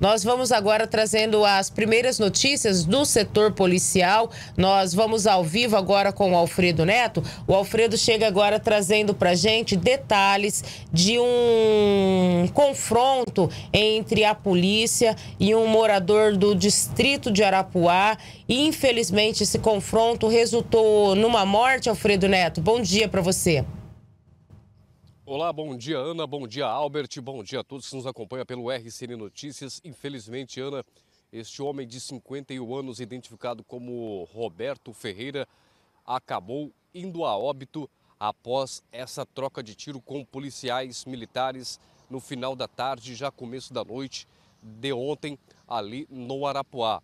Nós vamos agora trazendo as primeiras notícias do setor policial. Nós vamos ao vivo agora com o Alfredo Neto. O Alfredo chega agora trazendo para gente detalhes de um confronto entre a polícia e um morador do distrito de Arapuá. infelizmente, esse confronto resultou numa morte. Alfredo Neto, bom dia para você. Olá, bom dia Ana, bom dia Albert, bom dia a todos que nos acompanham pelo RCN Notícias. Infelizmente, Ana, este homem de 51 anos, identificado como Roberto Ferreira, acabou indo a óbito após essa troca de tiro com policiais militares no final da tarde, já começo da noite de ontem, ali no Arapuá.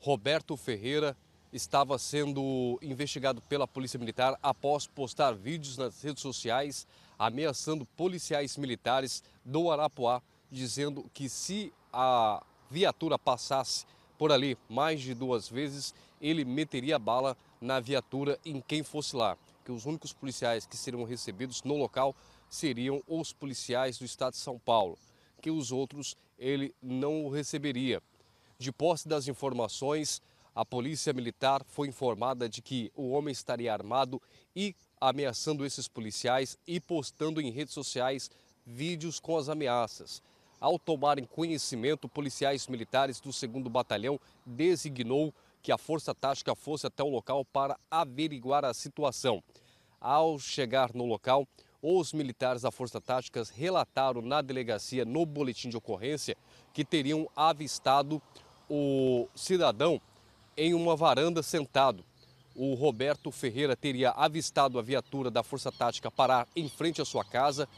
Roberto Ferreira estava sendo investigado pela Polícia Militar após postar vídeos nas redes sociais ameaçando policiais militares do Arapuá, dizendo que se a viatura passasse por ali mais de duas vezes, ele meteria bala na viatura em quem fosse lá. Que os únicos policiais que seriam recebidos no local seriam os policiais do estado de São Paulo, que os outros ele não receberia. De posse das informações, a polícia militar foi informada de que o homem estaria armado e ameaçando esses policiais e postando em redes sociais vídeos com as ameaças. Ao tomarem conhecimento, policiais militares do 2 Batalhão designou que a Força Tática fosse até o local para averiguar a situação. Ao chegar no local, os militares da Força Tática relataram na delegacia, no boletim de ocorrência, que teriam avistado o cidadão em uma varanda sentado o Roberto Ferreira teria avistado a viatura da Força Tática parar em frente à sua casa,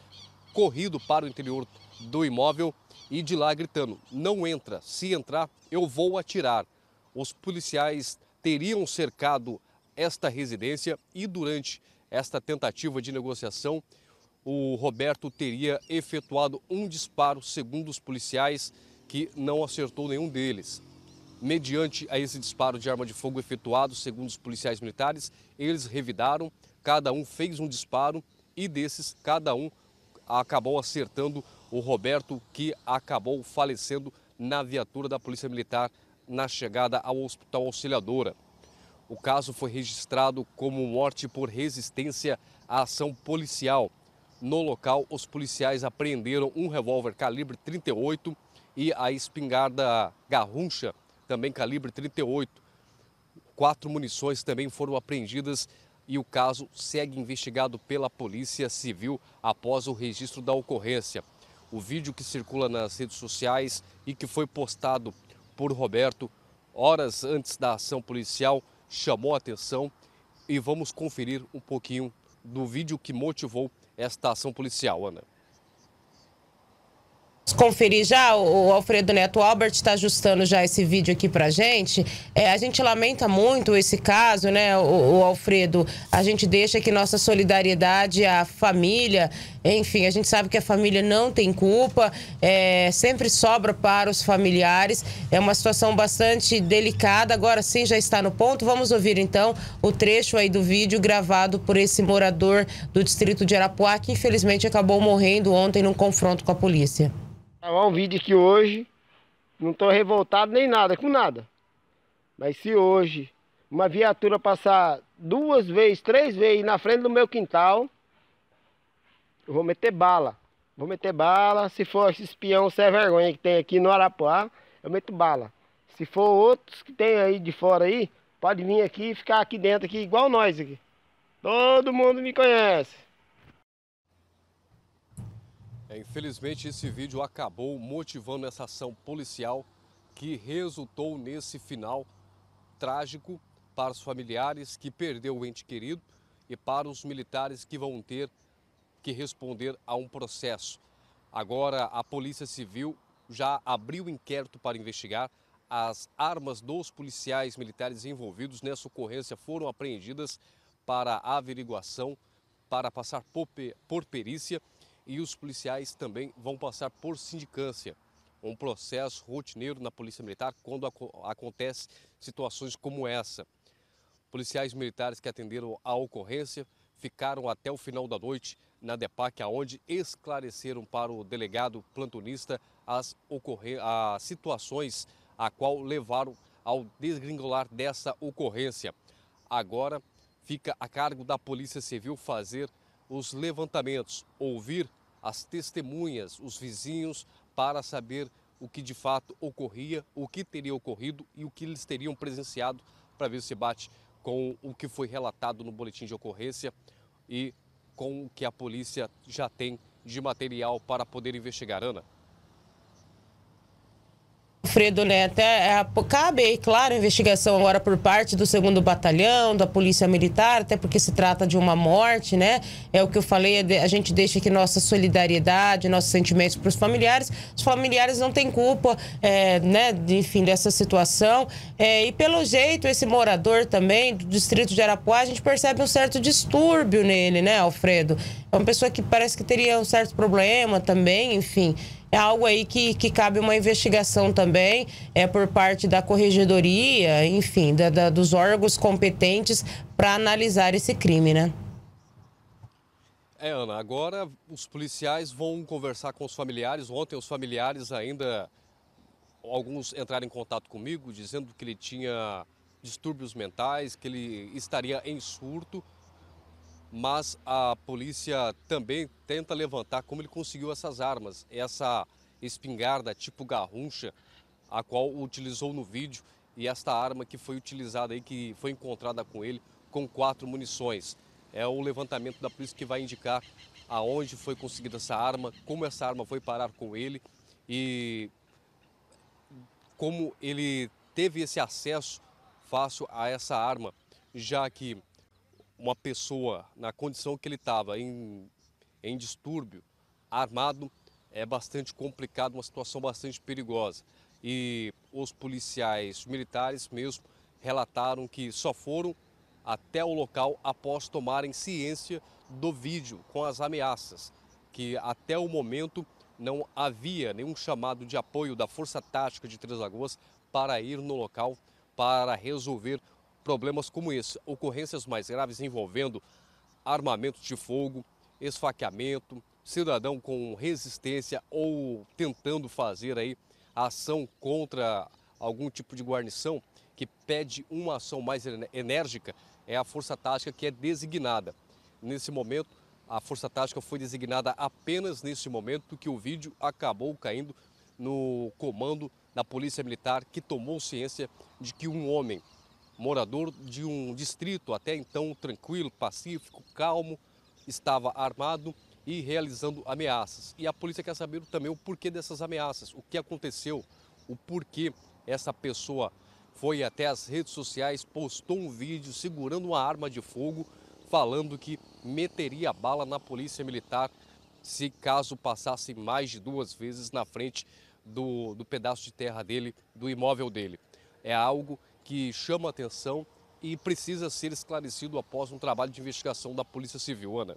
corrido para o interior do imóvel e de lá gritando: Não entra, se entrar, eu vou atirar. Os policiais teriam cercado esta residência e durante esta tentativa de negociação, o Roberto teria efetuado um disparo, segundo os policiais, que não acertou nenhum deles. Mediante a esse disparo de arma de fogo efetuado, segundo os policiais militares, eles revidaram, cada um fez um disparo e desses, cada um acabou acertando o Roberto, que acabou falecendo na viatura da Polícia Militar na chegada ao Hospital Auxiliadora. O caso foi registrado como morte por resistência à ação policial. No local, os policiais apreenderam um revólver calibre 38 e a espingarda garruncha também calibre 38. Quatro munições também foram apreendidas e o caso segue investigado pela Polícia Civil após o registro da ocorrência. O vídeo que circula nas redes sociais e que foi postado por Roberto horas antes da ação policial chamou a atenção e vamos conferir um pouquinho do vídeo que motivou esta ação policial, Ana conferir já, o Alfredo Neto Albert está ajustando já esse vídeo aqui pra gente. É, a gente lamenta muito esse caso, né, o, o, Alfredo? A gente deixa aqui nossa solidariedade à família. Enfim, a gente sabe que a família não tem culpa, é, sempre sobra para os familiares. É uma situação bastante delicada. Agora sim, já está no ponto. Vamos ouvir então o trecho aí do vídeo gravado por esse morador do distrito de Arapuá, que infelizmente acabou morrendo ontem num confronto com a polícia gravar tá um vídeo aqui hoje. Não estou revoltado nem nada, com nada. Mas se hoje uma viatura passar duas vezes, três vezes na frente do meu quintal, eu vou meter bala. Vou meter bala. Se for esse espião sem é vergonha que tem aqui no Arapuá, eu meto bala. Se for outros que tem aí de fora aí, pode vir aqui e ficar aqui dentro aqui igual nós aqui. Todo mundo me conhece. É, infelizmente, esse vídeo acabou motivando essa ação policial que resultou nesse final trágico para os familiares que perdeu o ente querido e para os militares que vão ter que responder a um processo. Agora, a Polícia Civil já abriu inquérito para investigar. As armas dos policiais militares envolvidos nessa ocorrência foram apreendidas para averiguação, para passar por perícia e os policiais também vão passar por sindicância, um processo rotineiro na Polícia Militar quando ac acontece situações como essa. Policiais militares que atenderam a ocorrência ficaram até o final da noite na DEPAC, aonde esclareceram para o delegado plantonista as, as situações a qual levaram ao desgringolar dessa ocorrência. Agora fica a cargo da Polícia Civil fazer os levantamentos, ouvir as testemunhas, os vizinhos, para saber o que de fato ocorria, o que teria ocorrido e o que eles teriam presenciado para ver se bate com o que foi relatado no boletim de ocorrência e com o que a polícia já tem de material para poder investigar. Ana. Alfredo, né, até é, cabe claro, a investigação agora por parte do segundo batalhão, da polícia militar, até porque se trata de uma morte, né? É o que eu falei, é a gente deixa aqui nossa solidariedade, nossos sentimentos para os familiares. Os familiares não têm culpa, é, né, de, enfim, dessa situação. É, e pelo jeito, esse morador também do distrito de Arapuá, a gente percebe um certo distúrbio nele, né, Alfredo? É uma pessoa que parece que teria um certo problema também, enfim é algo aí que, que cabe uma investigação também, é por parte da corregedoria, enfim, da, da dos órgãos competentes para analisar esse crime, né? É, Ana, agora os policiais vão conversar com os familiares. Ontem os familiares ainda, alguns entraram em contato comigo, dizendo que ele tinha distúrbios mentais, que ele estaria em surto mas a polícia também tenta levantar como ele conseguiu essas armas, essa espingarda tipo garruncha, a qual utilizou no vídeo, e esta arma que foi utilizada aí, que foi encontrada com ele, com quatro munições. É o levantamento da polícia que vai indicar aonde foi conseguida essa arma, como essa arma foi parar com ele e como ele teve esse acesso fácil a essa arma, já que uma pessoa na condição que ele estava em, em distúrbio, armado, é bastante complicado, uma situação bastante perigosa. E os policiais militares mesmo relataram que só foram até o local após tomarem ciência do vídeo com as ameaças, que até o momento não havia nenhum chamado de apoio da Força Tática de Três Lagoas para ir no local para resolver problemas como esse, ocorrências mais graves envolvendo armamento de fogo, esfaqueamento, cidadão com resistência ou tentando fazer aí ação contra algum tipo de guarnição que pede uma ação mais enérgica, é a força tática que é designada. Nesse momento, a força tática foi designada apenas nesse momento que o vídeo acabou caindo no comando da Polícia Militar, que tomou ciência de que um homem morador de um distrito até então tranquilo, pacífico, calmo, estava armado e realizando ameaças. E a polícia quer saber também o porquê dessas ameaças, o que aconteceu, o porquê essa pessoa foi até as redes sociais, postou um vídeo segurando uma arma de fogo, falando que meteria bala na polícia militar se caso passasse mais de duas vezes na frente do, do pedaço de terra dele, do imóvel dele. É algo que chama atenção e precisa ser esclarecido após um trabalho de investigação da Polícia Civil, Ana.